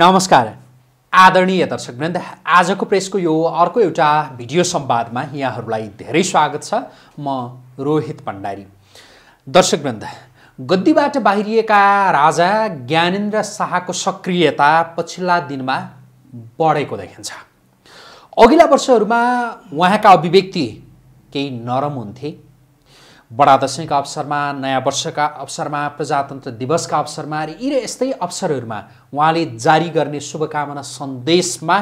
नमस्कार आदरणीय दर्शकवृन्द आजको प्रेसको यो अर्को एउटा भिडियो संवादमा यहाँहरूलाई धेरै स्वागत छ म रोहित भण्डारी दर्शकवृन्द गद्दीबाट बाहिरिएका राजा ज्ञानेन्द्र शाहको सक्रियता पछिल्ला दिनमा बढेको देखिन्छ अघिल्ला वर्षहरूमा उहाँका अभिव्यक्ति केही नरम हुन्थे बडा दसैँका अवसरमा नयाँ वर्षका अवसरमा प्रजातन्त्र दिवसका अवसरमा यी र यस्तै अवसरहरूमा उहाँले जारी गर्ने शुभकामना सन्देशमा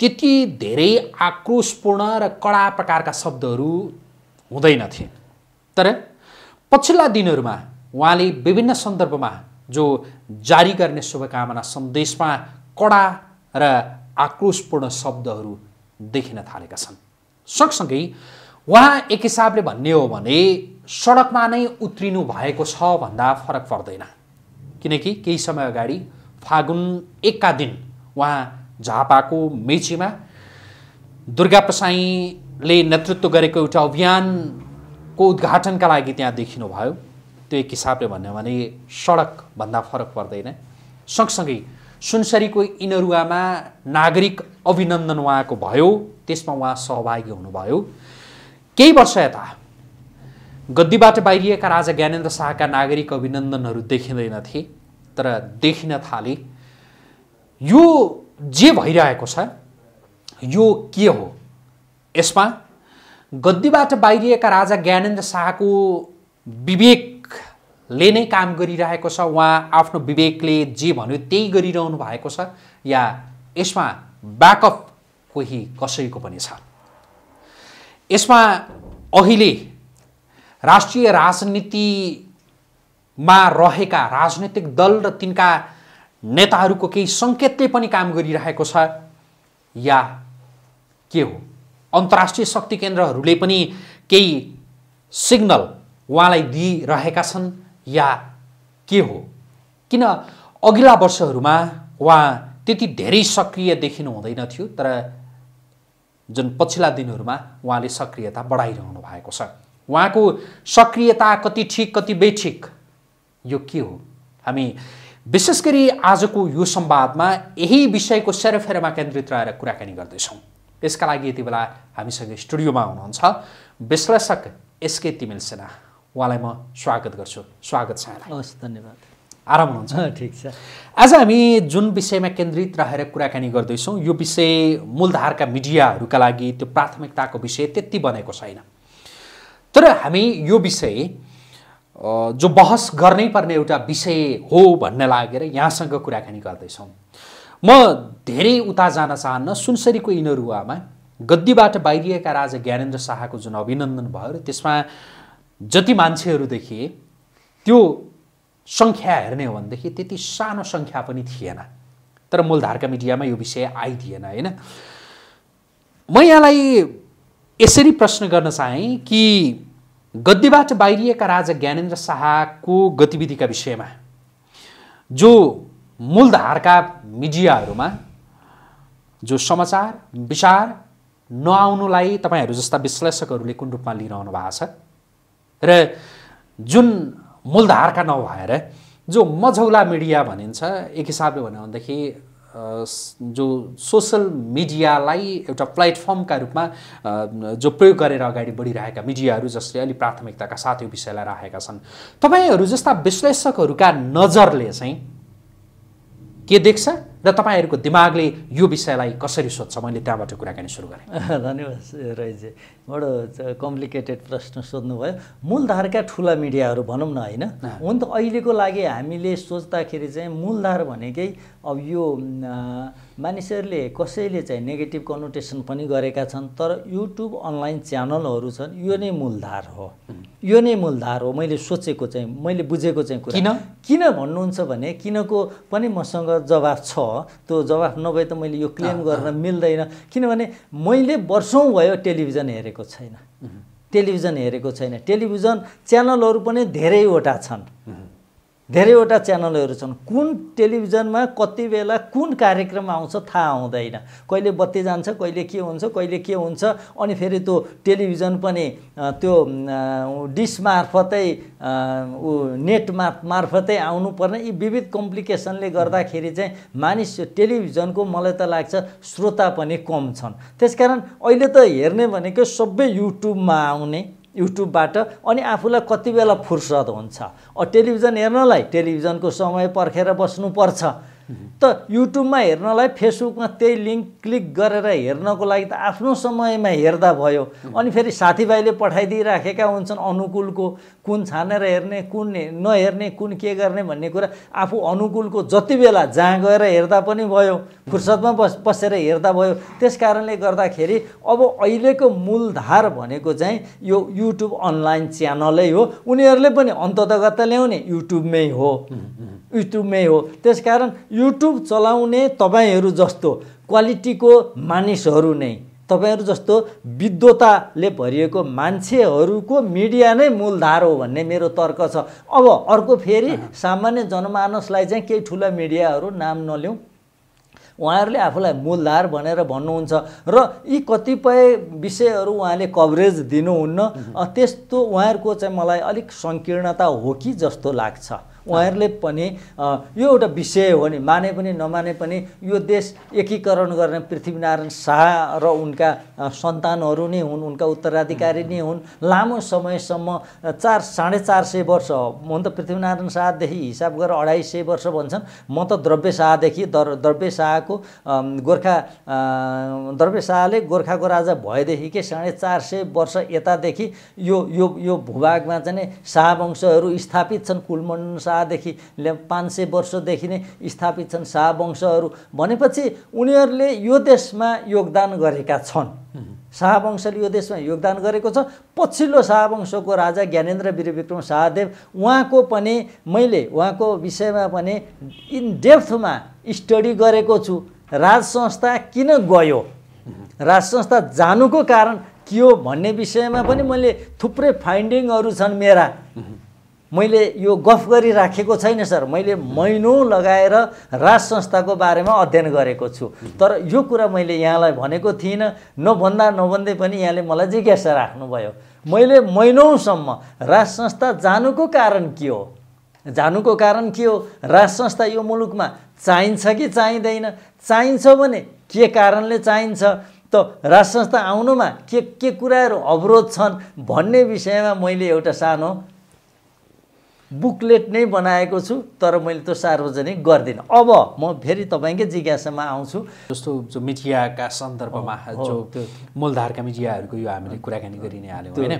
त्यति धेरै आक्रोशपूर्ण र कडा प्रकारका शब्दहरू हुँदैन थिए तर पछिल्ला दिनहरूमा उहाँले विभिन्न सन्दर्भमा जो जारी गर्ने शुभकामना सन्देशमा कडा र आक्रोशपूर्ण शब्दहरू देखिन थालेका छन् सँगसँगै उहाँ एक हिसाबले भन्ने हो भने सडकमा नै उत्रिनु भएको छ भन्दा फरक पर्दैन किनकि केही समय अगाडि फागुन एकका दिन उहाँ झापाको मेचीमा दुर्गा प्रसाईले नेतृत्व गरेको एउटा अभियानको उद्घाटनका लागि त्यहाँ देखिनुभयो त्यो एक हिसाबले भन्यो भने सडकभन्दा फरक पर्दैन सँगसँगै सुनसरीको इनरुवामा नागरिक अभिनन्दन उहाँको भयो त्यसमा उहाँ सहभागी हुनुभयो केही वर्ष यता गद्दीबाट बाहिरिएका राजा ज्ञानेन्द्र शाहका नागरिक अभिनन्दनहरू देखिँदैनथे तर देखिन थाले यो जे भइरहेको छ यो के हो यसमा गद्दीबाट बाहिरिएका राजा ज्ञानेन्द्र शाहको विवेकले नै काम गरिरहेको छ उहाँ आफ्नो विवेकले जे भन्यो त्यही गरिरहनु भएको छ या यसमा ब्याकअप कोही कसैको पनि छ यसमा अहिले राष्ट्रिय राजनीतिमा रहेका राजनैतिक दल र तिनका नेताहरूको केही सङ्केतले पनि काम गरिरहेको छ या के हो अन्तर्राष्ट्रिय शक्ति केन्द्रहरूले पनि केही सिग्नल उहाँलाई दिइरहेका छन् या के हो किन अघिल्ला वर्षहरूमा उहाँ त्यति धेरै सक्रिय देखिनु हुँदैन थियो तर जुन पछिल्ला दिनहरूमा उहाँले सक्रियता बढाइरहनु भएको छ उहाँको सक्रियता कति ठिक कति बेठिक यो के हो हामी विशेष गरी आजको यो संवादमा यही विषयको सेरोफेरोमा केन्द्रित रहेर कुराकानी गर्दैछौँ यसका लागि यति बेला हामीसँग स्टुडियोमा हुनुहुन्छ विश्लेषक एसके तिमिल सेना उहाँलाई म स्वागत गर्छु स्वागत छ हवस् धन्यवाद आराम हुनुहुन्छ ठिक छ आज हामी जुन विषयमा केन्द्रित रहेर कुराकानी गर्दैछौँ यो विषय मूलधारका मिडियाहरूका लागि त्यो प्राथमिकताको विषय त्यति बनेको छैन तर हामी यो विषय जो बहस गर्नै पर्ने एउटा विषय हो भन्न लागेर यहाँसँग कुराकानी गर्दैछौँ म धेरै उता जान चाहन्न सुनसरीको इनरुवामा गद्दीबाट बाहिरिएका राजा ज्ञानेन्द्र शाहको जुन अभिनन्दन भयो र त्यसमा जति मान्छेहरू देखिए त्यो सङ्ख्या हेर्ने हो भनेदेखि त्यति सानो सङ्ख्या पनि थिएन तर मूलधारका मिडियामा यो विषय आइदिएन होइन म यहाँलाई यसरी प्रश्न गर्न चाहे कि गद्दीबाट बाहिरिएका राजा ज्ञानेन्द्र शाहको गतिविधिका विषयमा जो मूलधारका मिडियाहरूमा जो समाचार विचार नआउनुलाई तपाईँहरू जस्ता विश्लेषकहरूले कुन रूपमा लिइरहनु भएको छ र जुन मूलधारका नभएर जो मझौला मिडिया भनिन्छ एक हिसाबले भन्यो भनेदेखि जो सोसल मिडियालाई एउटा प्लेटफर्मका रूपमा जो प्रयोग गरेर अगाडि बढिरहेका मिडियाहरू जसले अलि प्राथमिकताका साथ यो विषयलाई राखेका छन् तपाईँहरू जस्ता विश्लेषकहरूका नजरले चाहिँ के देख्छ र तपाईँहरूको दिमागले यो विषयलाई कसरी सोध्छ मैले त्यहाँबाट कुराकानी सुरु गरेँ धन्यवाद राईजी बडो कम्प्लिकेटेड प्रश्न सोध्नुभयो मूलधारका ठुला मिडियाहरू भनौँ न होइन हुन त अहिलेको लागि हामीले सोच्दाखेरि चाहिँ मूलधार भनेकै अब यो मानिसहरूले कसैले चाहिँ नेगेटिभ कनोटेसन पनि गरेका छन् तर युट्युब अनलाइन च्यानलहरू छन् यो नै मूलधार हो यो नै मूलधार हो मैले सोचेको चाहिँ मैले बुझेको चाहिँ कुरा किन किन भन्नुहुन्छ भने किनको पनि मसँग जवाफ छ त्यो जवाफ नभए त मैले यो क्लेम गर्न मिल्दैन किनभने मैले वर्षौँ भयो टेलिभिजन हेरेको छैन टेलिभिजन हेरेको छैन टेलिभिजन च्यानलहरू पनि धेरैवटा छन् धेरैवटा च्यानलहरू छन् कुन टेलिभिजनमा कति बेला कुन कार्यक्रम आउँछ थाहा हुँदैन कहिले बत्ती जान्छ कहिले के हुन्छ कहिले के हुन्छ अनि फेरि त्यो टेलिभिजन पनि त्यो डिस मार्फतै ऊ नेट मार्फतै आउनुपर्ने यी विविध कम्प्लिकेसनले गर्दाखेरि चाहिँ मानिस टेलिभिजनको मलाई त लाग्छ श्रोता पनि कम छन् त्यसकारण अहिले त हेर्ने भनेको सबै युट्युबमा आउने युट्युबबाट अनि आफूलाई कति बेला फुर्सद हुन्छ टेलिभिजन हेर्नलाई टेलिभिजनको समय पर्खेर बस्नुपर्छ त युट्युबमा हेर्नलाई फेसबुकमा त्यही लिङ्क क्लिक गरेर हेर्नको लागि त आफ्नो समयमा हेर्दा भयो अनि फेरि साथीभाइले पठाइदिइराखेका हुन्छन् अनुकूलको कुन छानेर हेर्ने कुन नहेर्ने कुन के गर्ने भन्ने कुरा आफू अनुकूलको जति बेला जहाँ गएर हेर्दा पनि भयो फुर्सदमा बस बसेर हेर्दा भयो त्यस कारणले गर्दाखेरि अब अहिलेको मूलधार भनेको चाहिँ यो युट्युब अनलाइन च्यानलै हो उनीहरूले पनि अन्ततगत ल्याउने युट्युबमै हो युट्युबमै हो त्यसकारण युट्युब चलाउने तपाईँहरू जस्तो क्वालिटीको मानिसहरू नै तपाईँहरू जस्तो विद्वताले भरिएको मान्छेहरूको मिडिया नै मूलधार हो भन्ने मेरो तर्क छ अब अर्को फेरि सामान्य जनमानसलाई चाहिँ केही ठुला मिडियाहरू नाम नलिउँ उहाँहरूले आफूलाई मूलधार भनेर भन्नुहुन्छ र यी कतिपय विषयहरू उहाँले कभरेज दिनुहुन्न त्यस्तो उहाँहरूको चाहिँ मलाई अलिक सङ्कीर्णता हो कि जस्तो लाग्छ उहाँहरूले पनि यो एउटा विषय हो नि माने पनि नमाने पनि यो देश एकीकरण गर्ने पृथ्वीनारायण शाह र उनका सन्तानहरू नै हुन् उनका उत्तराधिकारी नै हुन् लामो समयसम्म चार साढे चार सय वर्ष म त पृथ्वीनारायण शाहदेखि हिसाब गरेर अढाई सय वर्ष भन्छन् म त द्रव्य शाहदेखि दर द्रव्य शाहको गोर्खा द्रव्य शाहले गोर्खाको राजा भएदेखिकै साढे चार सय वर्ष यतादेखि यो यो यो भूभागमा चाहिँ शाह वंशहरू स्थापित छन् कुलमण्डन शाह शाहदेखि पाँच सय वर्षदेखि नै स्थापित छन् शाह वंशहरू भनेपछि उनीहरूले यो देशमा योगदान गरेका छन् शाहवंशले यो देशमा योगदान गरेको छ पछिल्लो शाहवंशको राजा ज्ञानेन्द्र वीरविक्रम शाहदेव उहाँको पनि मैले उहाँको विषयमा पनि इन डेप्थमा स्टडी गरेको छु राज संस्था किन गयो राज संस्था जानुको कारण के हो भन्ने विषयमा पनि मैले थुप्रै फाइन्डिङहरू छन् मेरा मैले यो गफ गरिराखेको छैन सर मैले महिनौ लगाएर राज संस्थाको बारेमा अध्ययन गरेको छु तर यो कुरा मैले यहाँलाई भनेको थिइनँ नभन्दा नभन्दै पनि यहाँले मलाई जिज्ञासा राख्नुभयो मैले महिनौसम्म राज संस्था जानुको कारण के हो जानुको कारण के हो राज संस्था यो मुलुकमा चाहिन्छ कि चाहिँदैन चाहिन्छ भने के कारणले चाहिन्छ त राज संस्था आउनुमा के के कुराहरू अवरोध छन् भन्ने विषयमा मैले एउटा सानो बुकलेट नै बनाएको छु तर मैले त्यो सार्वजनिक गर्दिनँ अब म फेरि तपाईँकै जिज्ञासामा आउँछु जस्तो जो मिडियाका सन्दर्भमा जो त्यो मूलधारका मिडियाहरूको यो हामीले कुराकानी गरि नै हाल्यौँ होइन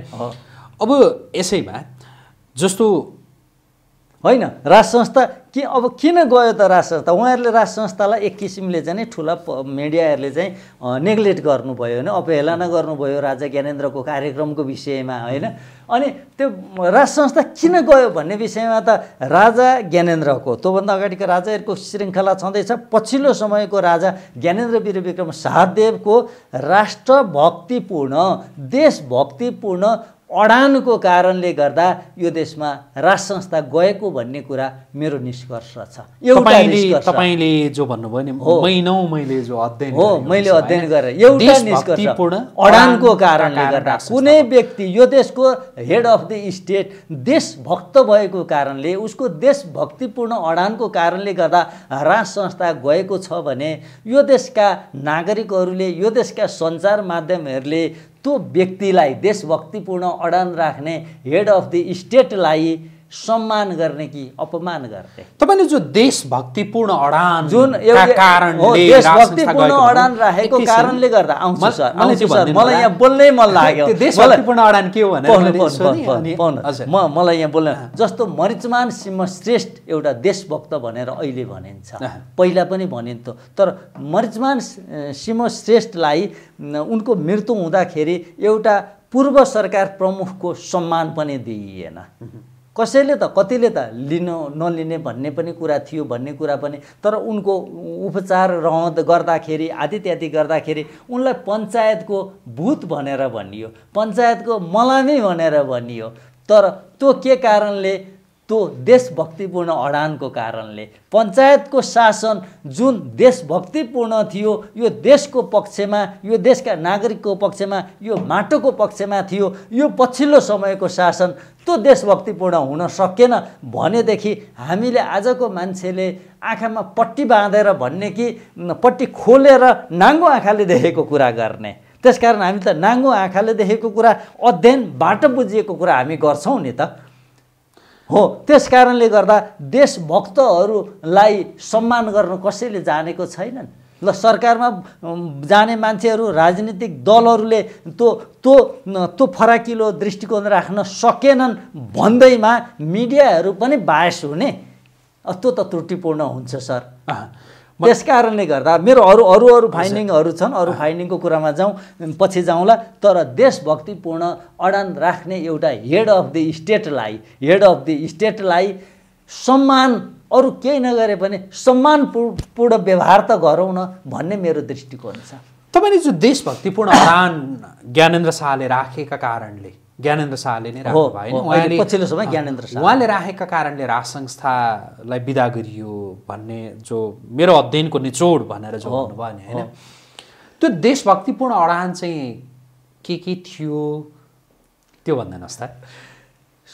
अब यसैमा जस्तो होइन राज संस्था के अब किन गयो त राष्ट्र संस्था उहाँहरूले राष्ट्र संस्थालाई एक किसिमले चाहिँ ठुला मिडियाहरूले चाहिँ नेग्लेक्ट गर्नुभयो होइन अपहेलना गर्नुभयो राजा ज्ञानेन्द्रको कार्यक्रमको विषयमा होइन अनि त्यो राष्ट्र संस्था किन गयो भन्ने विषयमा त राजा ज्ञानेन्द्रको त्योभन्दा अगाडिको राजाहरूको श्रृङ्खला छँदैछ पछिल्लो समयको राजा ज्ञानेन्द्र वीरविक्रम शाहदेवको राष्ट्रभक्तिपूर्ण देशभक्तिपूर्ण अडानको कारणले गर्दा यो देशमा राज संस्था गएको भन्ने कुरा मेरो निष्कर्ष छ एउटा तपाईँले जो भन्नुभयो नि महिनौ मैले जो अध्ययन हो मैले अध्ययन गरेर एउटा निष्कर्ष अडानको कारणले गर्दा कुनै व्यक्ति यो देशको हेड अफ द स्टेट देशभक्त भएको कारणले उसको देशभक्तिपूर्ण अडानको कारणले गर्दा राज संस्था गएको छ भने यो देशका नागरिकहरूले यो देशका सञ्चार माध्यमहरूले त्यो व्यक्तिलाई देशभक्तिपूर्ण अडान राख्ने हेड अफ द स्टेटलाई सम्मान गर्ने कि अपमान गर्ने तपाईँले जो देशभक्तिपूर्ण अडान जुन देशभक्तिपूर्ण अडान राखेको कारणले गर्दा आउँछु सर सर मलाई यहाँ बोल्नै मन लाग्यो देशभक्तिपूर्ण अडान के हो भनेर म मलाई यहाँ बोल्न जस्तो मरिचमान सिंह श्रेष्ठ एउटा देशभक्त भनेर अहिले भनिन्छ पहिला पनि भनिन्थ्यो तर मरिचमान सिंह श्रेष्ठलाई उनको मृत्यु हुँदाखेरि एउटा पूर्व सरकार प्रमुखको सम्मान पनि दिइएन कसैले त कतिले त लिन नलिने भन्ने पनि कुरा थियो भन्ने कुरा पनि तर उनको उपचार रहँद गर्दाखेरि आदि त्यादि गर्दाखेरि उनलाई पञ्चायतको भूत भनेर भनियो पञ्चायतको मलामी भनेर भनियो तर त्यो के कारणले त्यो देशभक्तिपूर्ण अडानको कारणले पञ्चायतको शासन जुन देशभक्तिपूर्ण थियो यो देशको पक्षमा यो देशका नागरिकको पक्षमा यो माटोको पक्षमा थियो यो पछिल्लो समयको शासन त्यो देशभक्तिपूर्ण हुन सकेन भनेदेखि हामीले आजको मान्छेले आँखामा पट्टी बाँधेर भन्ने कि पट्टी खोलेर नाङ्गो आँखाले देखेको कुरा गर्ने त्यसकारण हामी त नाङ्गो आँखाले देखेको कुरा अध्ययनबाट बुझिएको कुरा हामी गर्छौँ नि त हो त्यस कारणले गर्दा देशभक्तहरूलाई सम्मान गर्न कसैले जानेको छैनन् ल सरकारमा जाने मान्छेहरू राजनीतिक दलहरूले त्यो त्यो त्यो फराकिलो दृष्टिकोण राख्न सकेनन् भन्दैमा मिडियाहरू पनि बायस हुने त्यो त त्रुटिपूर्ण हुन्छ सर त्यस कारणले गर्दा मेरो अरू अरू अरू फाइन्डिङहरू छन् अरू फाइन्डिङको ah. कुरामा जाउँ पछि जाउँला तर देशभक्तिपूर्ण अडान राख्ने एउटा हेड अफ द स्टेटलाई हेड अफ द स्टेटलाई सम्मान अरू केही नगरे पनि सम्मानपूर्ण व्यवहार त गरौँ न भन्ने मेरो दृष्टिकोण छ तपाईँले जो देशभक्तिपूर्ण अडान ज्ञानेन्द्र शाहले राखेका कारणले ज्ञानेन्द्र शाहले नै राख्नु भयो होइन पछिल्लो समय ज्ञानेन्द्र शाह उहाँले राखेका कारणले राज संस्थालाई विदा गरियो भन्ने जो मेरो अध्ययनको निचोड भनेर जो भन्नुभयो नि होइन त्यो देशभक्तिपूर्ण अडान चाहिँ के के थियो त्यो भन्दैनस् त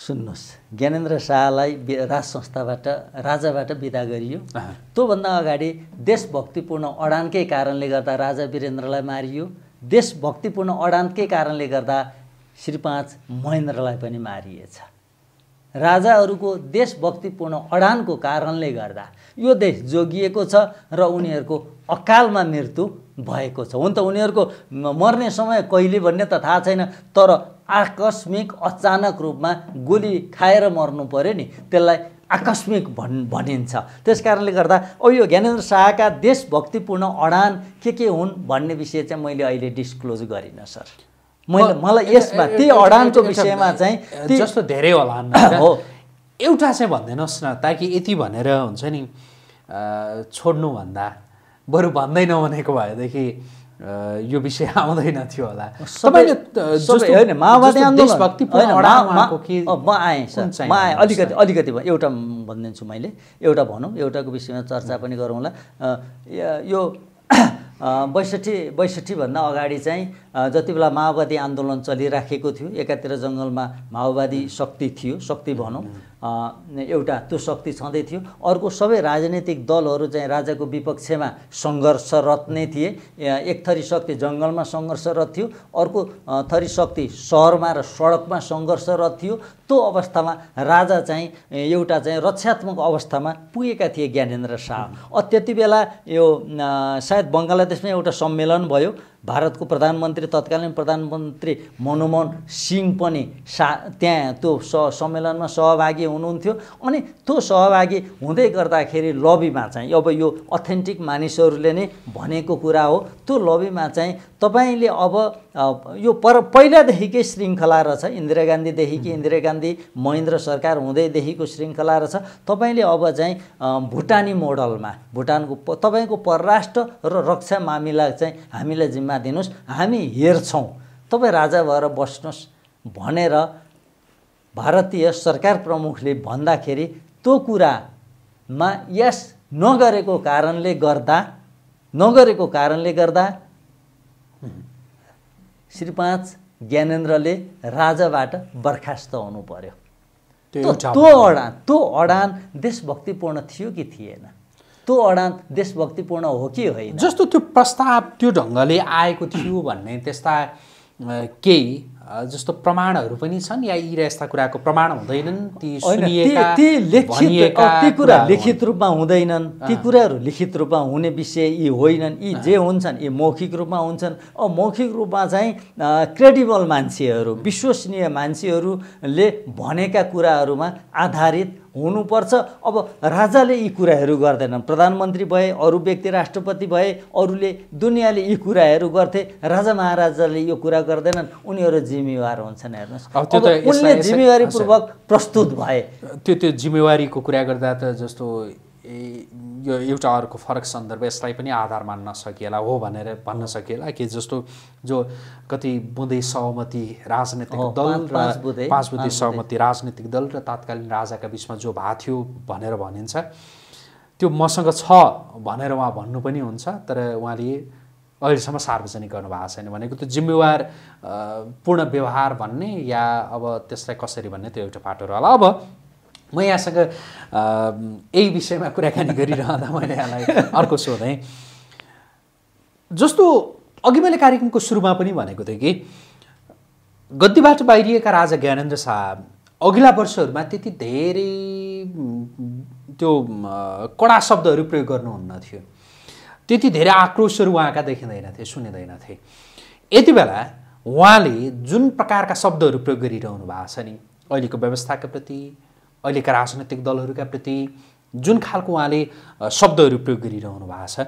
सुन्नुहोस् ज्ञानेन्द्र शाहलाई राज संस्थाबाट राजाबाट विदा गरियो त्योभन्दा अगाडि देशभक्तिपूर्ण अडानकै कारणले गर्दा राजा वीरेन्द्रलाई मारियो देशभक्तिपूर्ण अडानकै कारणले गर्दा श्री पाँच महेन्द्रलाई पनि मारिएछ राजाहरूको देशभक्तिपूर्ण अडानको कारणले गर्दा यो देश जोगिएको छ र उनीहरूको अकालमा मृत्यु भएको छ हुन त उनीहरूको मर्ने समय कहिले भन्ने त थाहा छैन तर आकस्मिक अचानक रूपमा गोली खाएर मर्नु पऱ्यो नि त्यसलाई आकस्मिक भन् भनिन्छ त्यस कारणले गर्दा औ यो ज्ञानेन्द्र शाहका देशभक्तिपूर्ण अडान के के हुन् भन्ने विषय चाहिँ मैले अहिले डिस्क्लोज गरिनँ सर मैले मलाई यसमा त्यही अडानको विषयमा चाहिँ जस्तो धेरै होला हो एउटा चाहिँ भनिदिनुहोस् न ताकि यति भनेर हुन्छ नि छोड्नुभन्दा बरु भन्दै नभनेको भएदेखि यो विषय आउँदैन थियो होला तपाईँले माओवादी म आएँ म आएँ अलिकति अलिकति एउटा भनिदिन्छु मैले एउटा भनौँ एउटाको विषयमा चर्चा पनि गरौँला यो बैसठी बैसठीभन्दा अगाडि चाहिँ जति बेला माओवादी आन्दोलन चलिराखेको थियो एकातिर जङ्गलमा माओवादी शक्ति थियो शक्ति भनौँ एउटा त्यो शक्ति छँदै थियो अर्को सबै राजनैतिक दलहरू चाहिँ राजाको विपक्षमा सङ्घर्षरत नै थिए एक थरी शक्ति जङ्गलमा सङ्घर्षरत थियो अर्को थरी शक्ति सहरमा र सडकमा सङ्घर्षरत थियो त्यो अवस्थामा राजा चाहिँ एउटा चाहिँ रक्षात्मक अवस्थामा पुगेका थिए ज्ञानेन्द्र शाह त्यति बेला यो सायद बङ्गलादेशमा एउटा सम्मेलन भयो भारतको प्रधानमन्त्री तत्कालीन प्रधानमन्त्री मनमोहन सिंह पनि सा त्यहाँ त्यो स सम्मेलनमा सहभागी हुनुहुन्थ्यो अनि त्यो सहभागी हुँदै गर्दाखेरि लबीमा चाहिँ अब यो अथेन्टिक मानिसहरूले नै भनेको कुरा हो त्यो लबीमा चाहिँ तपाईँले अब यो पर पहिलादेखिकै श्रृङ्खला रहेछ इन्दिरा गान्धीदेखि कि इन्दिरा गान्धी गान्धी महेन्द्र सरकार हुँदैदेखिको श्रृङ्खला रहेछ तपाईँले अब चाहिँ भुटानी मोडलमा भुटानको तपाईँको परराष्ट्र र रक्षा मामिला चाहिँ हामीलाई जिम्मा दिनुहोस् हामी हेर्छौँ तपाईँ राजा भएर बस्नुहोस् भनेर भारतीय सरकार प्रमुखले भन्दाखेरि त्यो कुरामा यस नगरेको कारणले गर्दा नगरेको कारणले गर्दा श्री पाँच ज्ञानेन्द्रले राजाबाट बर्खास्त हुनु पर्यो त्यो अडान त्यो अडान देशभक्तिपूर्ण थियो कि थिएन त्यो अडान देशभक्तिपूर्ण हो कि होइन जस्तो त्यो प्रस्ताव त्यो ढङ्गले आएको थियो भन्ने त्यस्ता केही जस्तो प्रमाणहरू पनि छन् या यी र यस्ता कुराको प्रमाण हुँदैनन् ती ती ती कुरा लिखित रूपमा हुँदैनन् ती कुराहरू लिखित रूपमा हुने विषय यी होइनन् यी जे हुन्छन् यी मौखिक रूपमा हुन्छन् अब मौखिक रूपमा चाहिँ क्रेडिबल मान्छेहरू विश्वसनीय मान्छेहरूले भनेका कुराहरूमा आधारित हुनुपर्छ अब राजाले यी कुराहरू गर्दैनन् प्रधानमन्त्री भए अरू व्यक्ति राष्ट्रपति भए अरूले दुनियाँले यी कुराहरू गर्थे राजा महाराजाले यो कुरा गर्दैनन् उनीहरू जिम्मेवार हुन्छन् हेर्नुहोस् अब जिम्मेवारीपूर्वक प्रस्तुत भए त्यो त्यो जिम्मेवारीको कुरा गर्दा त जस्तो यो एउटा अर्को फरक सन्दर्भ यसलाई पनि आधार मान्न सकिएला हो भनेर भन्न सकिएला कि जस्तो जो कति बुँदै सहमति राजनैतिक दल र पाँच बुँदै सहमति राजनैतिक दल र तात्कालीन राजाका बिचमा जो भा थियो भनेर भनिन्छ त्यो मसँग छ भनेर उहाँ भन्नु पनि हुन्छ तर उहाँले अहिलेसम्म सार्वजनिक गर्नुभएको छैन भनेको त्यो जिम्मेवार पूर्ण व्यवहार भन्ने या अब त्यसलाई कसरी भन्ने त्यो एउटा पाटो होला अब म यहाँसँग यही विषयमा कुराकानी गरिरहँदा मैले यहाँलाई अर्को सोधेँ जस्तो अघि मैले कार्यक्रमको सुरुमा पनि भनेको थिएँ कि गद्दीबाट बाहिरिएका राजा ज्ञानेन्द्र शाह अघिल्ला वर्षहरूमा त्यति धेरै त्यो कडा शब्दहरू प्रयोग गर्नुहुन्न थियो त्यति धेरै आक्रोशहरू उहाँका देखिँदैनथे थिए यति बेला उहाँले जुन प्रकारका शब्दहरू प्रयोग गरिरहनु भएको छ नि अहिलेको व्यवस्थाका प्रति अहिलेका राजनैतिक दलहरूका प्रति जुन खालको उहाँले शब्दहरू प्रयोग गरिरहनु भएको छ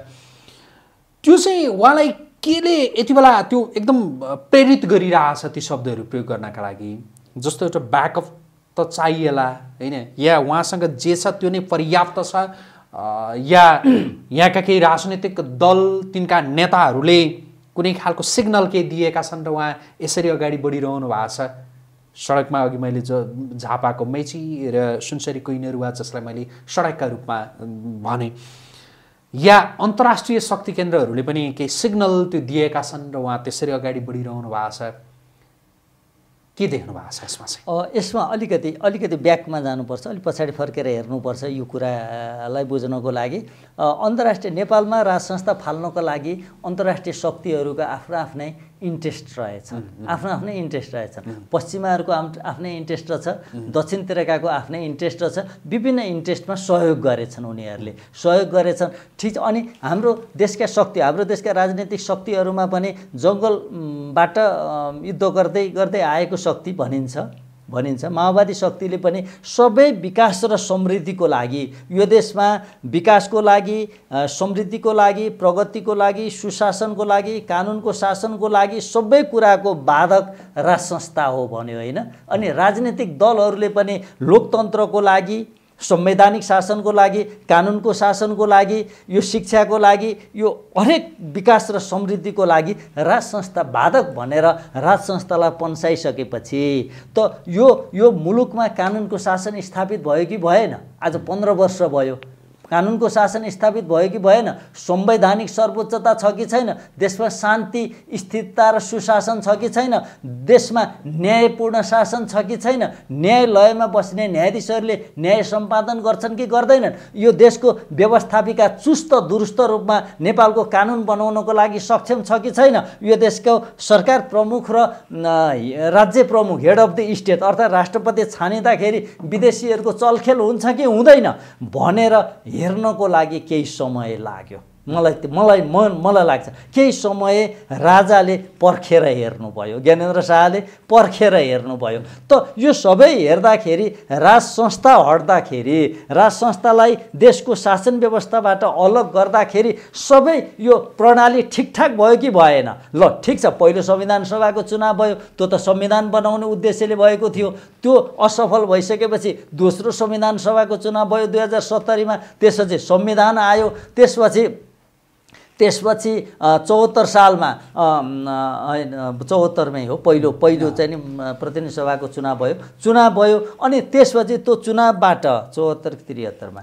त्यो चाहिँ उहाँलाई केले यति बेला त्यो एकदम प्रेरित गरिरहेछ ती शब्दहरू प्रयोग गर्नका लागि जस्तो एउटा ब्याकअप त चाहिएला होइन या उहाँसँग जे छ त्यो नै पर्याप्त छ या यहाँका केही राजनैतिक दल तिनका नेताहरूले कुनै खालको सिग्नल केही दिएका छन् र उहाँ यसरी अगाडि बढिरहनु भएको छ सडकमा अघि मैले ज झापाको मेची र सुनसरी वा जसलाई मैले सडकका रूपमा भने या अन्तर्राष्ट्रिय शक्ति केन्द्रहरूले पनि केही सिग्नल त्यो दिएका छन् र उहाँ त्यसरी अगाडि बढिरहनु भएको छ के देख्नु भएको छ यसमा चाहिँ यसमा अलिकति अलिकति ब्याकमा जानुपर्छ अलिक पछाडि फर्केर हेर्नुपर्छ यो कुरालाई बुझ्नको लागि अन्तर्राष्ट्रिय नेपालमा राज संस्था फाल्नको लागि अन्तर्राष्ट्रिय शक्तिहरूको आफ्नो आफ्नै इन्ट्रेस्ट रहेछ आफ्नो आफ्नै इन्ट्रेस्ट रहेछ पश्चिमाहरूको आफ्नै इन्ट्रेस्ट रहेछ दक्षिणतिरकाको आफ्नै इन्ट्रेस्ट रहेछ विभिन्न इन्ट्रेस्टमा सहयोग गरेछन् उनीहरूले सहयोग गरेछन् ठिक छ अनि हाम्रो देशका शक्ति हाम्रो देशका राजनैतिक शक्तिहरूमा पनि जङ्गलबाट युद्ध गर्दै गर्दै आएको शक्ति भनिन्छ भनिन्छ माओवादी शक्तिले पनि सबै विकास र समृद्धिको लागि यो देशमा विकासको लागि समृद्धिको लागि प्रगतिको लागि सुशासनको लागि कानुनको शासनको लागि सबै कुराको बाधक राज संस्था हो भन्यो होइन अनि राजनीतिक दलहरूले पनि लोकतन्त्रको लागि संवैधानिक शासनको लागि कानुनको शासनको लागि यो शिक्षाको लागि यो हरेक विकास र समृद्धिको लागि राज संस्था बाधक भनेर रा, राज संस्थालाई पन्साइसकेपछि त यो यो मुलुकमा कानुनको शासन स्थापित भयो कि भएन आज पन्ध्र वर्ष भयो कानुनको शासन स्थापित भयो कि भएन संवैधानिक सर्वोच्चता छ कि छैन देशमा शान्ति स्थिरता र सुशासन छ कि छैन देशमा न्यायपूर्ण शासन छ कि छैन न्यायालयमा बस्ने न्यायाधीशहरूले न्याय सम्पादन गर्छन् कि गर्दैनन् यो देशको व्यवस्थापिका चुस्त दुरुस्त रूपमा नेपालको कानुन बनाउनको लागि सक्षम छ कि छैन यो देशको सरकार प्रमुख र राज्य प्रमुख हेड अफ द स्टेट अर्थात् राष्ट्रपति छानिँदाखेरि विदेशीहरूको चलखेल हुन्छ कि हुँदैन भनेर हेर्नको लागि केही समय लाग्यो मलाई मलाई मन मलाई लाग्छ केही समय राजाले पर्खेर हेर्नुभयो ज्ञानेन्द्र शाहले पर्खेर हेर्नुभयो त यो सबै हेर्दाखेरि राज संस्था हट्दाखेरि राज संस्थालाई देशको शासन व्यवस्थाबाट अलग गर्दाखेरि सबै यो प्रणाली ठिकठाक भयो कि भएन ल ठिक छ पहिलो संविधान सभाको चुनाव भयो त्यो त संविधान बनाउने उद्देश्यले भएको थियो त्यो असफल भइसकेपछि दोस्रो संविधान सभाको चुनाव भयो दुई हजार सत्तरीमा त्यसपछि संविधान आयो त्यसपछि त्यसपछि चौहत्तर सालमा चौहत्तरमै हो पहिलो पहिलो चाहिँ नि प्रतिनिधि सभाको चुनाव भयो चुनाव भयो अनि त्यसपछि त्यो चुनावबाट चौहत्तर त्रिहत्तरमा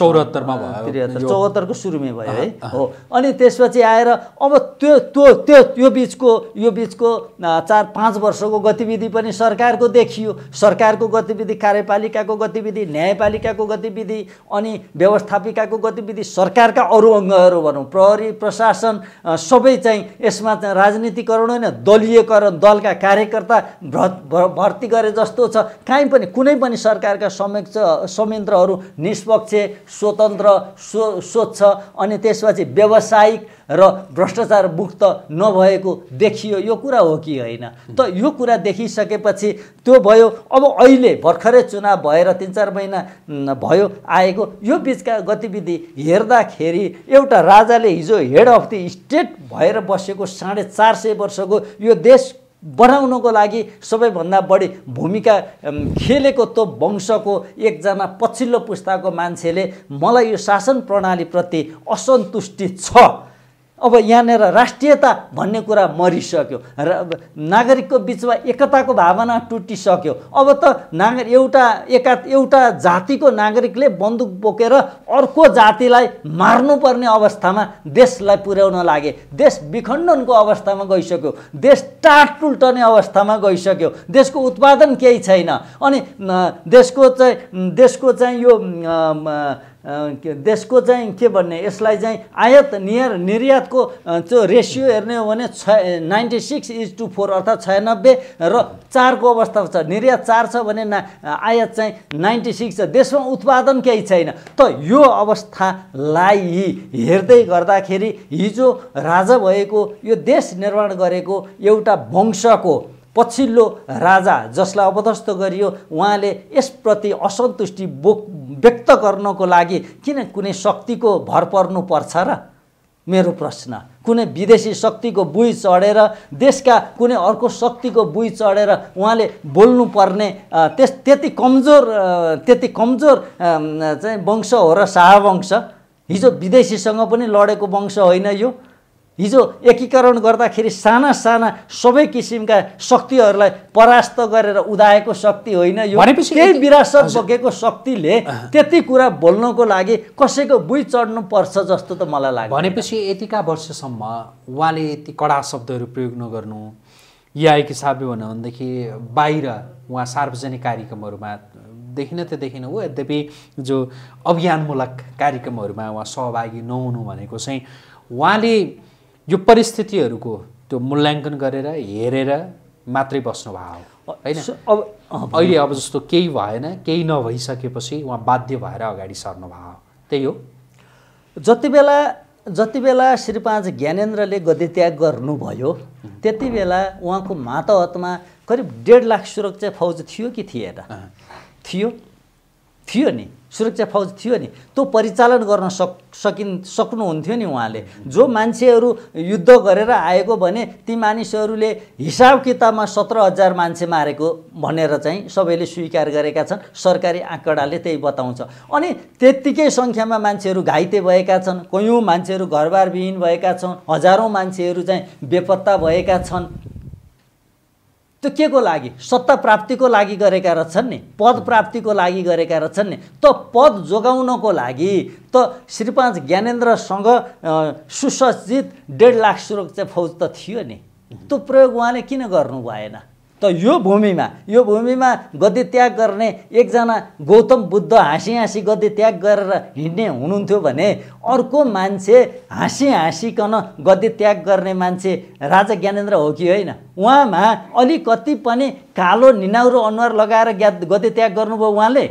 चौहत्तरमा भयो त्रिहत्तर चौहत्तरको सुरुमै भयो है हो अनि त्यसपछि आएर अब त्यो त्यो त्यो यो बिचको यो बिचको चार पाँच वर्षको गतिविधि पनि सरकारको देखियो सरकारको गतिविधि कार्यपालिकाको गतिविधि न्यायपालिकाको गतिविधि अनि व्यवस्थापिकाको गतिविधि सरकारका अरू अङ्गहरू भनौँ प्रहरी प्रशासन सबै चाहिँ यसमा राजनीतिकरण होइन दलीयकरण दलका कार्यकर्ता भर्ती गरे जस्तो छ काहीँ पनि कुनै पनि सरकारका संयुक्त संयन्त्रहरू निष्पक्ष स्वतन्त्र स्व स्वच्छ अनि त्यसपछि व्यावसायिक र भ्रष्टाचार मुक्त नभएको देखियो यो कुरा हो कि होइन त यो कुरा देखिसकेपछि त्यो भयो अब अहिले भर्खरै चुनाव भएर तिन चार महिना भयो आएको यो बिचका गतिविधि हेर्दाखेरि एउटा राजाले हिजो हेड अफ दि स्टेट भएर बसेको साढे चार सय वर्षको यो देश बनाउनको लागि सबैभन्दा बढी भूमिका खेलेको त्यो वंशको एकजना पछिल्लो पुस्ताको मान्छेले मलाई यो शासन प्रणालीप्रति असन्तुष्टि छ अब यहाँनिर राष्ट्रियता भन्ने कुरा मरिसक्यो र नागरिकको बिचमा एकताको भावना टुटिसक्यो अब त नागरिक एउटा एका एउटा जातिको नागरिकले बन्दुक बोकेर अर्को जातिलाई मार्नुपर्ने अवस्थामा देशलाई पुर्याउन लागे देश विखण्डनको अवस्थामा गइसक्यो देश टाट टुल्टने अवस्थामा गइसक्यो देशको उत्पादन केही छैन अनि देशको चाहिँ देशको चाहिँ यो देशको चाहिँ के भन्ने यसलाई चाहिँ आयात निर्यात निर्यातको त्यो रेसियो हेर्ने हो भने छ ninety six is to four अर्थात् छयानब्बे र चारको अवस्था छ निर्यात चार छ भने ना आयात चाहिँ नाइन्टी सिक्स छ देशमा उत्पादन केही छैन त यो अवस्थालाई हेर्दै गर्दाखेरि हिजो राजा भएको यो देश निर्माण गरेको एउटा वंशको पछिल्लो राजा जसलाई अपदस्थ गरियो उहाँले यसप्रति असन्तुष्टि बोक व्यक्त गर्नको लागि किन कुनै शक्तिको भर पर्नुपर्छ र मेरो प्रश्न कुनै विदेशी शक्तिको बुई चढेर देशका कुनै अर्को शक्तिको बुई चढेर उहाँले बोल्नुपर्ने त्यस त्यति कमजोर त्यति कमजोर चाहिँ वंश हो र शाहवंश हिजो विदेशीसँग पनि लडेको वंश होइन यो हिजो एकीकरण गर्दाखेरि साना साना सबै किसिमका शक्तिहरूलाई परास्त गरेर उदाएको शक्ति होइन यो केही विरासत बोकेको शक्तिले त्यति कुरा बोल्नको लागि कसैको बुई चढ्नु पर्छ जस्तो त मलाई लाग्छ भनेपछि यतिका वर्षसम्म उहाँले यति कडा शब्दहरू प्रयोग नगर्नु या एक हिसाबले भनौँ भनेदेखि बाहिर उहाँ सार्वजनिक कार्यक्रमहरूमा देखिन त देखिन हो यद्यपि जो अभियानमूलक कार्यक्रमहरूमा उहाँ सहभागी नहुनु भनेको चाहिँ उहाँले यो परिस्थितिहरूको त्यो मूल्याङ्कन गरेर हेरेर मात्रै बस्नु भएको हो होइन अब अहिले अब जस्तो केही भएन केही नभइसकेपछि उहाँ बाध्य भएर अगाडि सर्नु भयो त्यही हो जति बेला जति बेला श्रीपाँच ज्ञानेन्द्रले गतित्याग गर्नुभयो त्यति बेला उहाँको मातहतमा करिब डेढ लाख सुरक्षा फौज थियो कि थिएन थियो थियो नि सुरक्षा फौज थियो नि त्यो परिचालन गर्न सक सकिन् सक्नुहुन्थ्यो नि उहाँले जो मान्छेहरू युद्ध गरेर आएको भने ती मानिसहरूले हिसाब किताबमा सत्र हजार मान्छे मारेको भनेर चाहिँ सबैले स्वीकार गरेका छन् सरकारी आँकडाले त्यही बताउँछ अनि त्यत्तिकै सङ्ख्यामा मान्छेहरू घाइते भएका छन् कयौँ मान्छेहरू घरबारविहीन भएका छन् हजारौँ मान्छेहरू चाहिँ बेपत्ता भएका छन् त्यो के को लागि सत्ता प्राप्तिको लागि गरेका रहेछन् नि पद प्राप्तिको लागि गरेका रहेछन् नि त पद जोगाउनको लागि त श्रीपाँच ज्ञानेन्द्रसँग सुसज्जित डेढ लाख सुरक्षा फौज त थियो नि त्यो प्रयोग उहाँले किन गर्नु भएन त यो भूमिमा यो भूमिमा गद्दी त्याग गर्ने एकजना गौतम बुद्ध हाँसी हाँसी गद्दी त्याग गरेर हिँड्ने हुनुहुन्थ्यो भने अर्को मान्छे हाँसी हाँसिकन गद्दी त्याग गर्ने मान्छे राजा ज्ञानेन्द्र हो कि होइन उहाँमा अलिकति पनि कालो निनाउरो अनुहार लगाएर गद्दी त्याग गर्नुभयो उहाँले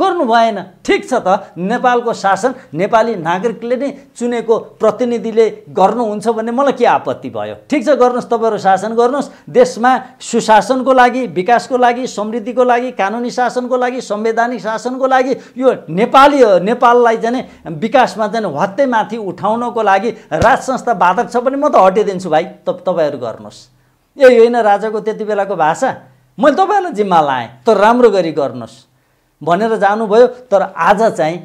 गर्नु भएन ठिक छ त नेपालको शासन नेपाली नागरिकले नै चुनेको प्रतिनिधिले गर्नुहुन्छ भने मलाई के आपत्ति भयो ठिक छ गर्नुहोस् तपाईँहरू शासन गर्नुहोस् देशमा सुशासनको लागि विकासको लागि समृद्धिको लागि कानुनी शासनको लागि संवैधानिक शासनको लागि यो नेपाली नेपाललाई जाने विकासमा जाने माथि उठाउनको लागि राज संस्था बाधक छ भने म त हटिदिन्छु भाइ त तपाईँहरू गर्नुहोस् यही होइन राजाको त्यति बेलाको भाषा मैले तपाईँहरूलाई जिम्मा लाएँ तर राम्रो गरी गर्नुहोस् भनेर जानुभयो तर आज चाहिँ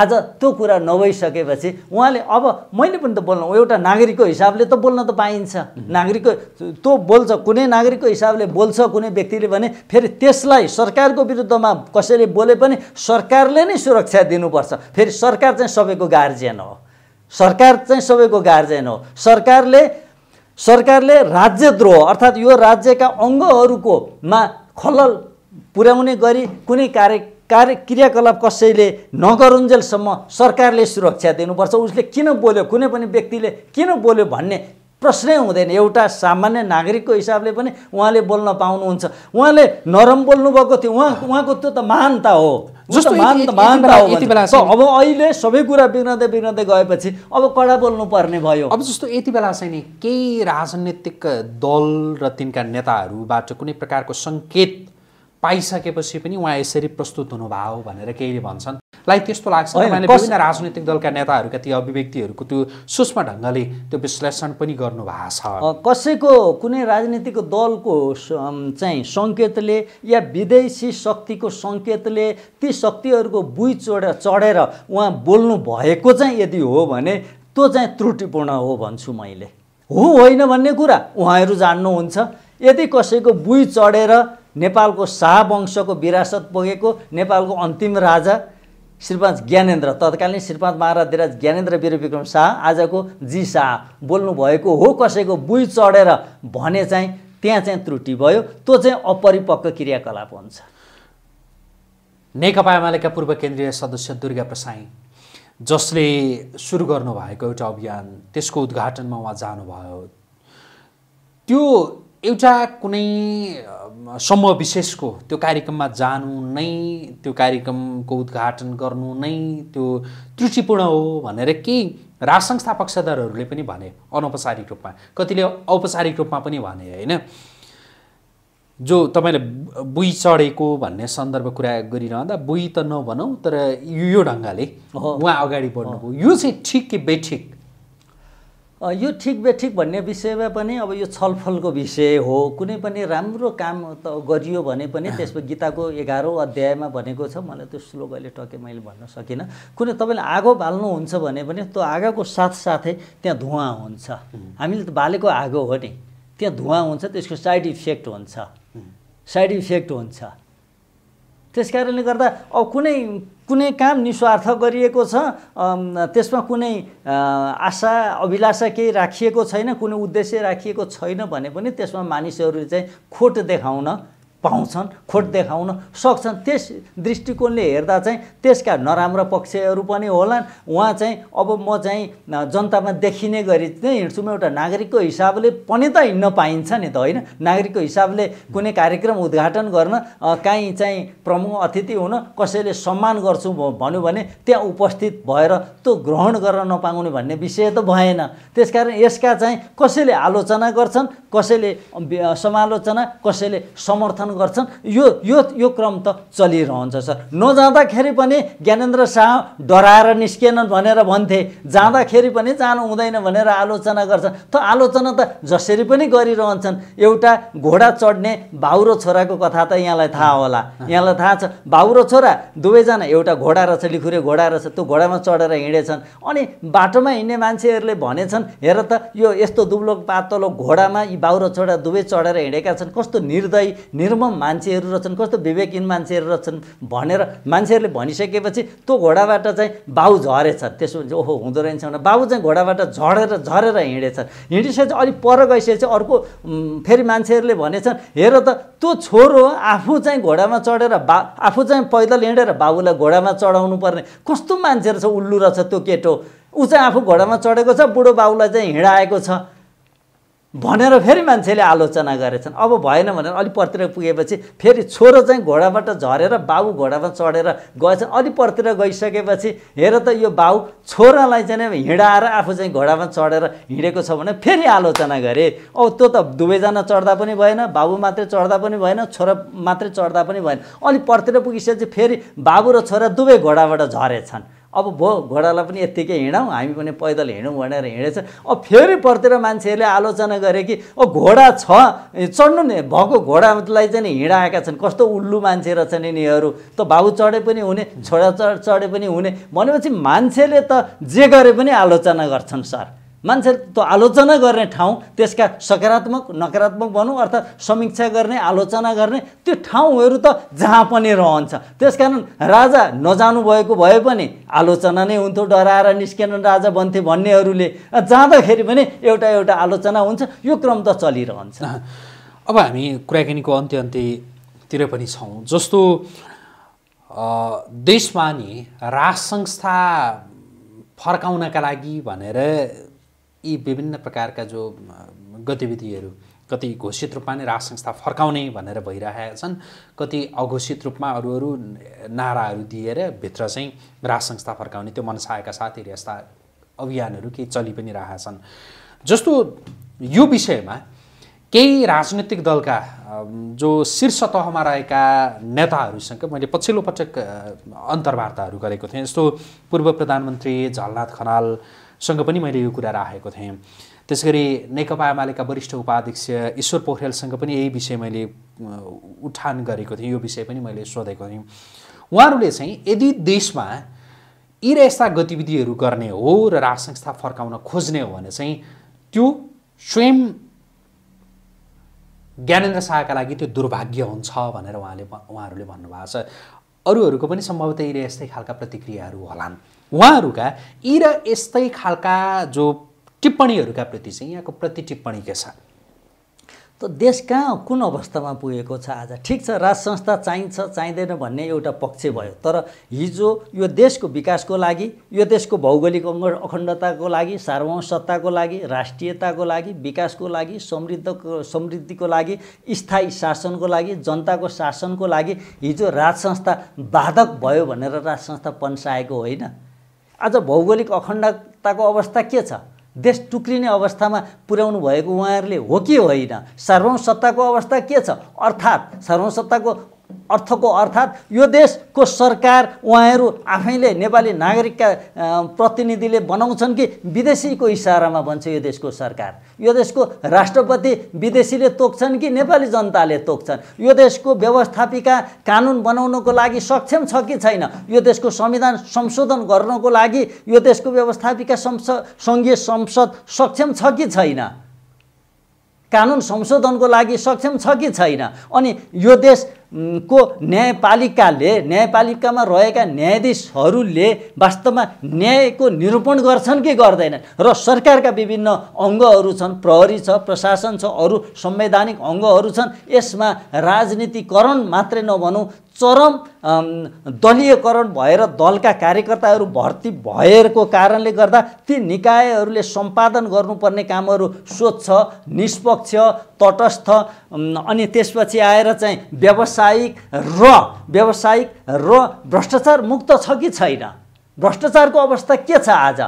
आज त्यो कुरा नभइसकेपछि उहाँले अब मैले पनि त बोल्नु एउटा नागरिकको हिसाबले त बोल्न त पाइन्छ नागरिकको त्यो बोल्छ कुनै नागरिकको हिसाबले बोल्छ कुनै व्यक्तिले भने फेरि त्यसलाई सरकारको विरुद्धमा कसैले बोले पनि सरकारले नै सुरक्षा दिनुपर्छ फेरि सरकार चाहिँ सबैको गार्जियन हो सरकार चाहिँ सबैको गार्जियन हो सरकारले सरकारले राज्यद्रोह अर्थात् यो राज्यका अङ्गहरूकोमा खलल पुर्याउने गरी कुनै कार्य कार्य क्रियाकलाप कसैले नगरुन्जेलसम्म सरकारले सुरक्षा दिनुपर्छ उसले किन बोल्यो कुनै पनि व्यक्तिले किन बोल्यो भन्ने प्रश्नै हुँदैन एउटा सामान्य नागरिकको हिसाबले पनि उहाँले बोल्न पाउनुहुन्छ उहाँले नरम बोल्नुभएको थियो उहाँ उहाँको त्यो त महानता हो जस्तो महानता हो अब अहिले सबै कुरा बिग्रँदै बिग्रदै गएपछि अब कडा बोल्नुपर्ने भयो अब जस्तो यति बेला चाहिँ नि केही राजनैतिक दल र तिनका नेताहरूबाट कुनै प्रकारको सङ्केत पाइसकेपछि पनि उहाँ यसरी प्रस्तुत हुनुभयो भनेर केहीले भन्छन् लाई त्यस्तो लाग्छ विभिन्न राजनैतिक दलका नेताहरूका ती अभिव्यक्तिहरूको त्यो सूक्ष्म ढङ्गले त्यो विश्लेषण पनि गर्नु भएको छ कसैको कुनै राजनीतिक दलको चाहिँ सङ्केतले या विदेशी शक्तिको सङ्केतले ती शक्तिहरूको बुई चढेर चढेर उहाँ बोल्नु भएको चाहिँ यदि हो भने त्यो चाहिँ त्रुटिपूर्ण हो भन्छु मैले हो होइन भन्ने कुरा उहाँहरू जान्नुहुन्छ यदि कसैको बुई चढेर नेपालको शाह वंशको विरासत पुगेको नेपालको अन्तिम राजा श्रीपाँच ज्ञानेन्द्र तत्कालीन श्रीपाँच महाराधिराज ज्ञानेन्द्र वीरविक्रम शाह आजको जी शाह बोल्नुभएको हो कसैको बुई चढेर भने चाहिँ त्यहाँ चाहिँ त्रुटि भयो त्यो चाहिँ अपरिपक्व क्रियाकलाप हुन्छ नेकपा एमालेका पूर्व केन्द्रीय सदस्य दुर्गा प्रसाई जसले सुरु गर्नुभएको एउटा अभियान त्यसको उद्घाटनमा उहाँ जानुभयो त्यो एउटा कुनै समूह विशेषको त्यो कार्यक्रममा जानु नै त्यो कार्यक्रमको उद्घाटन गर्नु नै त्यो त्रुटिपूर्ण हो भनेर केही राज संस्था पक्षधारहरूले पनि भने अनौपचारिक रूपमा कतिले औपचारिक रूपमा पनि भने होइन जो तपाईँले बुई चढेको भन्ने सन्दर्भ कुरा गरिरहँदा बुई त नभनौँ तर यो ढङ्गले उहाँ अगाडि बढ्नुभयो यो चाहिँ ठिक कि बेठिक यो ठिक बेठिक भन्ने विषयमा पनि अब यो छलफलको विषय हो कुनै पनि राम्रो काम त गरियो भने पनि त्यसमा गीताको एघारौँ अध्यायमा भनेको छ मलाई त्यो श्लोक अहिले टके मैले भन्न सकिनँ कुनै तपाईँले आगो बाल्नुहुन्छ भने पनि त्यो आगोको साथसाथै त्यहाँ धुवाँ हुन्छ हामीले त बालेको आगो हो नि त्यहाँ धुवाँ हुन्छ त्यसको साइड इफेक्ट हुन्छ साइड इफेक्ट हुन्छ त्यस कारणले गर्दा अब कुनै कुनै काम निस्वार्थ गरिएको छ त्यसमा कुनै आशा अभिलाषा केही राखिएको छैन कुनै उद्देश्य राखिएको छैन भने पनि त्यसमा मानिसहरूले चाहिँ खोट देखाउन पाउँछन् खोट देखाउन सक्छन् त्यस दृष्टिकोणले हेर्दा चाहिँ त्यसका नराम्रा पक्षहरू पनि होलान् उहाँ चाहिँ अब म चाहिँ जनतामा देखिने गरी चाहिँ हिँड्छु म एउटा नागरिकको हिसाबले पनि त हिँड्न पाइन्छ नि त होइन नागरिकको हिसाबले कुनै कार्यक्रम उद्घाटन गर्न काहीँ चाहिँ प्रमुख अतिथि हुन कसैले सम्मान गर्छु भन्यो भने त्यहाँ उपस्थित भएर त्यो ग्रहण गर्न नपाउने भन्ने विषय त भएन त्यसकारण यसका चाहिँ कसैले आलोचना गर्छन् कसैले समालोचना कसैले समर्थन पालन गर्छन् यो यो यो क्रम त चलिरहन्छ सर नजाँदाखेरि पनि ज्ञानेन्द्र शाह डराएर निस्केनन् भनेर भन्थे जाँदाखेरि पनि जानु हुँदैन भनेर आलोचना गर्छन् त आलोचना त जसरी पनि गरिरहन्छन् एउटा घोडा चढ्ने बाउ र छोराको कथा त यहाँलाई थाहा होला यहाँलाई थाहा छ बाउ र छोरा दुवैजना एउटा घोडा रहेछ लिखुरे घोडा रहेछ त्यो घोडामा चढेर हिँडेछन् अनि बाटोमा हिँड्ने मान्छेहरूले भनेछन् हेर त यो यस्तो दुब्लो पातलो घोडामा यी बाउ र छोरा दुवै चढेर हिँडेका छन् कस्तो निर्दयी निर्म निर्मम मान्छेहरू रहेछन् कस्तो विवेकहीन मान्छेहरू रहेछन् भनेर मान्छेहरूले भनिसकेपछि त्यो घोडाबाट चाहिँ बाउ झरेछ त्यसो ओहो हुँदो रहेछ भने बाउ चाहिँ घोडाबाट झरेर झरेर हिँडेछ हिँडिसकेपछि अलिक पर गइसकेपछि अर्को फेरि मान्छेहरूले भनेछन् हेर त त्यो छोरो आफू चाहिँ घोडामा चढेर बा आफू चाहिँ पैदल हिँडेर बाबुलाई घोडामा चढाउनु पर्ने कस्तो मान्छेहरू छ उल्लु रहेछ त्यो केटो ऊ चाहिँ आफू घोडामा चढेको छ बुढो बाबुलाई चाहिँ हिँडाएको छ भनेर फेरि मान्छेले आलोचना गरेछन् अब भएन भनेर अलि पर्तिर पुगेपछि फेरि छोरो चाहिँ घोडाबाट झरेर बाबु घोडामा चढेर गएछन् अलि पर्तिर गइसकेपछि हेर त यो बाबु छोरालाई चाहिँ हिँडाएर आफू चाहिँ घोडामा चढेर हिँडेको छ भने फेरि आलोचना गरे औ त्यो त दुवैजना चढ्दा पनि भएन बाबु मात्रै चढ्दा पनि भएन छोरा मात्रै चढ्दा पनि भएन अलि पर्तिर पुगिसकेपछि फेरि बाबु र छोरा दुवै घोडाबाट झरेछन् अब भयो घोडालाई पनि यत्तिकै हिँडौँ हामी पनि पैदल हिँडौँ भनेर हिँडेछ अब फेरि पर्तिर मान्छेहरूले आलोचना गरे कि ओ घोडा छ चढ्नु नि भएको घोडालाई चाहिँ हिँडाएका छन् कस्तो उल्लु मान्छे रहेछन् यिनीहरू त बाबु चढे पनि हुने छोरा चढे पनि हुने भनेपछि मान्छेले त जे गरे पनि आलोचना गर्छन् सर मान्छे त आलोचना गर्ने ठाउँ त्यसका सकारात्मक नकारात्मक भनौँ अर्थात् समीक्षा गर्ने आलोचना गर्ने त्यो ठाउँहरू त जहाँ पनि रहन्छ त्यसकारण राजा नजानु भएको भए पनि आलोचना नै हुन्थ्यो डराएर निस्केन राजा भन्थे भन्नेहरूले जाँदाखेरि पनि एउटा एउटा आलोचना हुन्छ यो क्रम त चलिरहन्छ अब हामी कुराकानीको अन्त्य अन्त्यतिर पनि छौँ जस्तो देशमा नि राज संस्था फर्काउनका लागि भनेर यी विभिन्न प्रकारका जो गतिविधिहरू कति घोषित रूपमा नै राज संस्था फर्काउने भनेर भइरहेका छन् कति अघोषित रूपमा अरू अरू नाराहरू दिएर भित्र चाहिँ राज संस्था फर्काउने त्यो मनसाएका साथीहरू यस्ता अभियानहरू केही चलि पनि रहेका छन् जस्तो यो विषयमा केही राजनैतिक दलका जो शीर्ष तहमा रहेका नेताहरूसँग मैले पछिल्लो पटक अन्तर्वार्ताहरू गरेको थिएँ जस्तो पूर्व प्रधानमन्त्री झलनाथ खनाल सँग पनि मैले यो कुरा राखेको थिएँ त्यस गरी नेकपा एमालेका वरिष्ठ उपाध्यक्ष ईश्वर पोखरेलसँग पनि यही विषय मैले उठान गरेको थिएँ यो विषय पनि मैले सोधेको थिएँ उहाँहरूले चाहिँ यदि देशमा यी र यस्ता गतिविधिहरू गर्ने हो र राज संस्था फर्काउन खोज्ने हो भने चाहिँ त्यो स्वयं ज्ञानेन्द्र शाहका लागि त्यो दुर्भाग्य हुन्छ भनेर उहाँले उहाँहरूले भन्नुभएको छ अरूहरूको पनि सम्भवतः यी र यस्तै खालका प्रतिक्रियाहरू होलान् उहाँहरूका यी र यस्तै खालका जो टिप्पणीहरूका प्रति चाहिँ यहाँको प्रति टिप्पणी के छ त देश कहाँ कुन अवस्थामा पुगेको छ आज ठिक छ राज संस्था चाहिन्छ चाहिँदैन भन्ने एउटा पक्ष भयो तर हिजो यो देशको विकासको लागि यो देशको भौगोलिक अङ्ग अखण्डताको लागि सार्वभौम सत्ताको लागि राष्ट्रियताको लागि विकासको लागि समृद्धको समृद्धिको लागि स्थायी शासनको लागि जनताको शासनको लागि हिजो राज संस्था बाधक भयो भनेर राज संस्था पन्साएको होइन आज भौगोलिक अखण्डताको अवस्था के छ देश टुक्रिने अवस्थामा पुर्याउनु भएको उहाँहरूले हो कि होइन सर्वसत्ताको अवस्था के छ अर्थात् सर्वसत्ताको अर्थको अर्थात् यो देशको सरकार उहाँहरू आफैले नेपाली नागरिकका प्रतिनिधिले बनाउँछन् कि विदेशीको इसारामा बन्छ यो देशको सरकार यो देशको राष्ट्रपति विदेशीले तोक्छन् कि नेपाली जनताले तोक्छन् यो देशको व्यवस्थापिका कानुन बनाउनको लागि सक्षम छ कि छैन यो देशको संविधान संशोधन गर्नको लागि यो देशको व्यवस्थापिका संसद सङ्घीय संसद सक्षम छ कि छैन कानुन संशोधनको लागि सक्षम छ कि छैन अनि यो देश को न्यायपालिकाले न्यायपालिकामा रहेका न्यायाधीशहरूले वास्तवमा न्यायको निरूपण गर्छन् कि गर्दैनन् र सरकारका विभिन्न अङ्गहरू छन् प्रहरी छ प्रशासन छ अरू संवैधानिक अङ्गहरू छन् यसमा राजनीतिकरण मात्रै नभनौँ चरम दलीयकरण भएर दलका कार्यकर्ताहरू भर्ती भएको कारणले गर्दा ती निकायहरूले सम्पादन गर्नुपर्ने कामहरू स्वच्छ निष्पक्ष तटस्थ अनि त्यसपछि आएर चाहिँ व्यवसाय व्यावसायिक र व्यावसायिक र भ्रष्टाचार मुक्त छ कि छैन भ्रष्टाचारको अवस्था के छ आज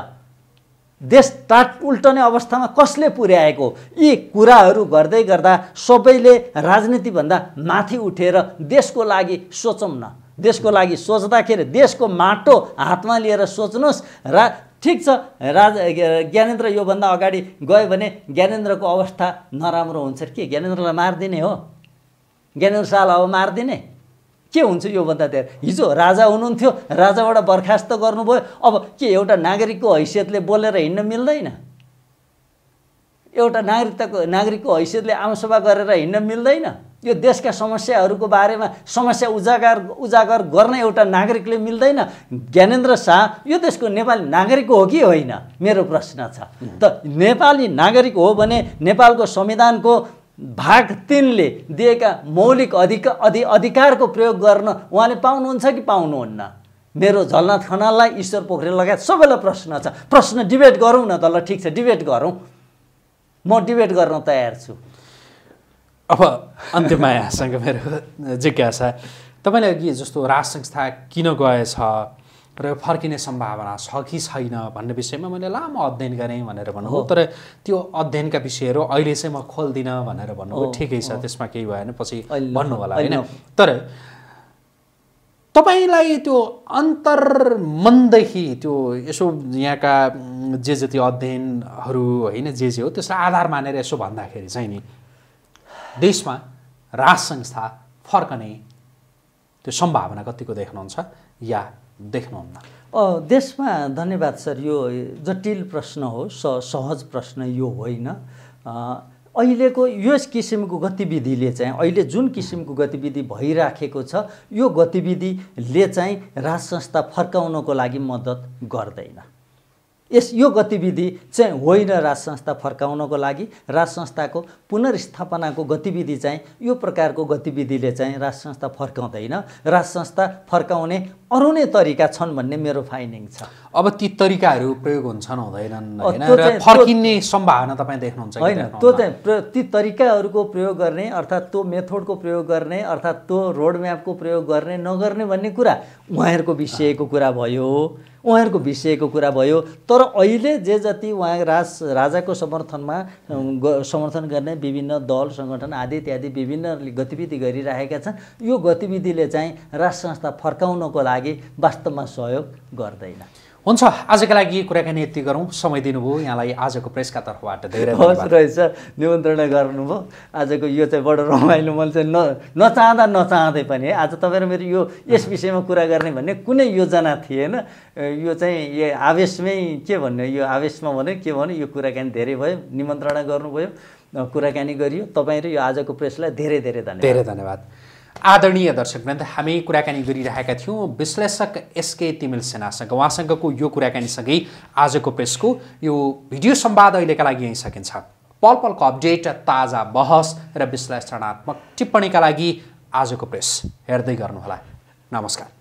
देश टाट उल्टने अवस्थामा कसले पुर्याएको यी कुराहरू गर्दै गर्दा सबैले राजनीतिभन्दा माथि उठेर देशको लागि सोचौँ न देशको लागि सोच्दाखेरि देशको माटो हातमा लिएर सोच्नुहोस् रा ठिक छ राज ज्ञानेन्द्र योभन्दा अगाडि गयो भने ज्ञानेन्द्रको अवस्था नराम्रो हुन्छ के ज्ञानेन्द्रलाई मारिदिने हो ज्ञानसाल अब मारिदिने के हुन्छ योभन्दा धेरै हिजो राजा हुनुहुन्थ्यो राजाबाट बर्खास्त गर्नुभयो अब के एउटा नागरिकको हैसियतले बोलेर हिँड्न मिल्दैन एउटा नागरिकताको नागरिकको हैसियतले आमसभा गरेर हिँड्न मिल्दैन यो देशका समस्याहरूको बारेमा समस्या उजागर उजागर गर्न एउटा नागरिकले मिल्दैन ज्ञानेन्द्र शाह यो देशको नेपाली नागरिक हो कि होइन मेरो प्रश्न छ त नेपाली नागरिक हो भने नेपालको संविधानको भाग तिनले दिएका मौलिक अधिकार अधि अधिकारको प्रयोग गर्न उहाँले पाउनुहुन्छ कि पाउनुहुन्न मेरो झलनाथ खनाललाई ईश्वर पोखरेल लगायत सबैलाई प्रश्न छ प्रश्न डिबेट गरौँ न त ल ठिक छ डिबेट गरौँ म डिबेट गर्न तयार छु अब अन्त्यमायासँग यहाँसँग मेरो जिज्ञासा तपाईँले अघि जस्तो राज संस्था किन गएछ र फर्किने सम्भावना छ कि छैन भन्ने विषयमा मैले लामो अध्ययन गरेँ भनेर भन्नुभयो तर त्यो अध्ययनका विषयहरू अहिले चाहिँ म खोल्दिनँ भनेर भन्नुभयो ठिकै छ त्यसमा केही भएन पछि भन्नु होला होइन तर तपाईँलाई त्यो अन्तर मनदेखि त्यो यसो यहाँका जे जति अध्ययनहरू होइन जे जे हो त्यसलाई आधार मानेर यसो भन्दाखेरि चाहिँ नि देशमा राज संस्था फर्कने त्यो सम्भावना कतिको देख्नुहुन्छ या देख्नुहुन्न देशमा धन्यवाद सर यो जटिल प्रश्न हो स सहज प्रश्न यो होइन अहिलेको यस किसिमको गतिविधिले चाहिँ अहिले जुन किसिमको गतिविधि भइराखेको छ यो गतिविधिले चाहिँ राज संस्था फर्काउनको लागि मद्दत गर्दैन यस यो गतिविधि चाहिँ होइन राज संस्था फर्काउनको लागि राज संस्थाको पुनर्स्थापनाको गतिविधि चाहिँ यो प्रकारको गतिविधिले चाहिँ राज संस्था फर्काउँदैन राज संस्था फर्काउने अरू नै तरिका छन् भन्ने मेरो फाइन्डिङ छ अब ती तरिकाहरू प्रयोग हुन्छन् हुँदैनन् फर्किने सम्भावना तपाईँ देख्नुहुन्छ होइन त्यो चाहिँ ती तरिकाहरूको प्रयोग गर्ने अर्थात् त्यो मेथोडको प्रयोग गर्ने अर्थात् त्यो रोडम्यापको प्रयोग गर्ने नगर्ने भन्ने कुरा उहाँहरूको विषयको कुरा भयो उहाँहरूको विषयको कुरा भयो तर अहिले जे जति उहाँ राज राजाको समर्थनमा समर्थन गर्ने विभिन्न दल सङ्गठन आदि इत्यादि विभिन्न गतिविधि गरिरहेका छन् यो गतिविधिले चाहिँ राष्ट्र संस्था फर्काउनको लागि वास्तवमा सहयोग गर्दैन हुन्छ आजको लागि कुराकानी यति गरौँ समय दिनुभयो यहाँलाई आजको प्रेसका तर्फबाट धेरै हस् रहेछ निमन्त्रणा गर्नुभयो आजको यो चाहिँ बडो रमाइलो मैले चाहिँ न नचाहँदा नचाहँदै पनि है आज तपाईँ र मेरो यो यस विषयमा कुरा गर्ने भन्ने कुनै योजना थिएन यो चाहिँ आवेशमै के भन्ने यो आवेशमा भने के भन्यो यो कुराकानी धेरै भयो निमन्त्रणा गर्नुभयो कुराकानी गरियो तपाईँ र यो आजको प्रेसलाई धेरै धेरै धन्यवाद धेरै धन्यवाद आदरणीय दर्शक वृन्द हामी कुराकानी गरिरहेका थियौँ विश्लेषक एसके तिमिल सेनासँग उहाँसँगको यो कुराकानीसँगै आजको प्रेसको यो भिडियो सम्वाद अहिलेका लागि यहीँ सकिन्छ पल पलको अपडेट ताजा बहस र विश्लेषणात्मक टिप्पणीका लागि आजको प्रेस हेर्दै गर्नुहोला नमस्कार